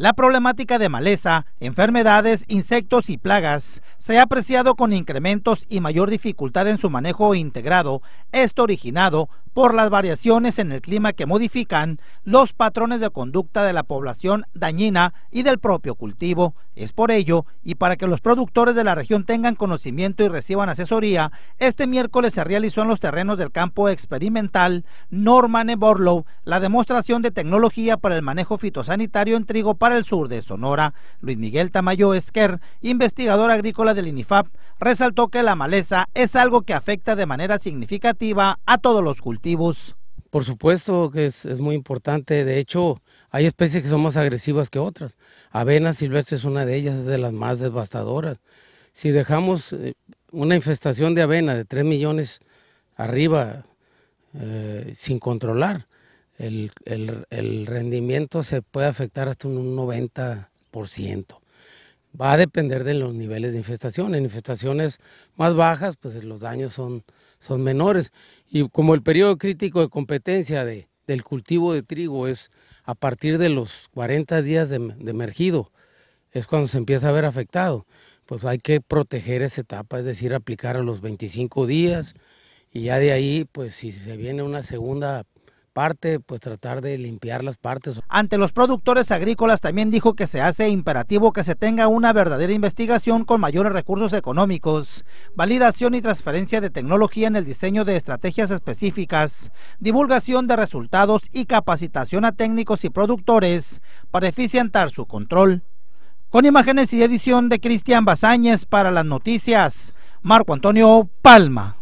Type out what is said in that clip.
La problemática de maleza, enfermedades, insectos y plagas se ha apreciado con incrementos y mayor dificultad en su manejo integrado, esto originado por las variaciones en el clima que modifican los patrones de conducta de la población dañina y del propio cultivo. Es por ello, y para que los productores de la región tengan conocimiento y reciban asesoría, este miércoles se realizó en los terrenos del campo experimental E. Borlow la demostración de tecnología para el manejo fitosanitario en trigo para el sur de Sonora, Luis Miguel Tamayo Esquer, investigador agrícola del INIFAP, resaltó que la maleza es algo que afecta de manera significativa a todos los cultivos. Por supuesto que es, muy importante. De hecho, hay especies que son más agresivas que otras. Avena silvestre es una de ellas, es de las más devastadoras. Si dejamos eh, una infestación de avena de 3 millones arriba eh, sin controlar, el, rendimiento se puede afectar hasta un 90%. Va a depender de los niveles de infestación. En infestaciones más bajas, pues los daños son, son menores. Y como el periodo crítico de competencia de, del cultivo de trigo es a partir de los 40 días de, de es cuando se empieza a ver afectado. Pues hay que proteger esa etapa, es decir, aplicar a los 25 días y ya de ahí, pues si se viene una segunda parte, pues tratar de limpiar las partes. Ante los productores agrícolas también dijo que se hace imperativo que se tenga una verdadera investigación con mayores recursos económicos, validación y transferencia de tecnología en el diseño de estrategias específicas, divulgación de resultados y capacitación a técnicos y productores para eficientar su control. Con imágenes y edición de Cristian Bazáñez para las noticias, Marco Antonio Palma.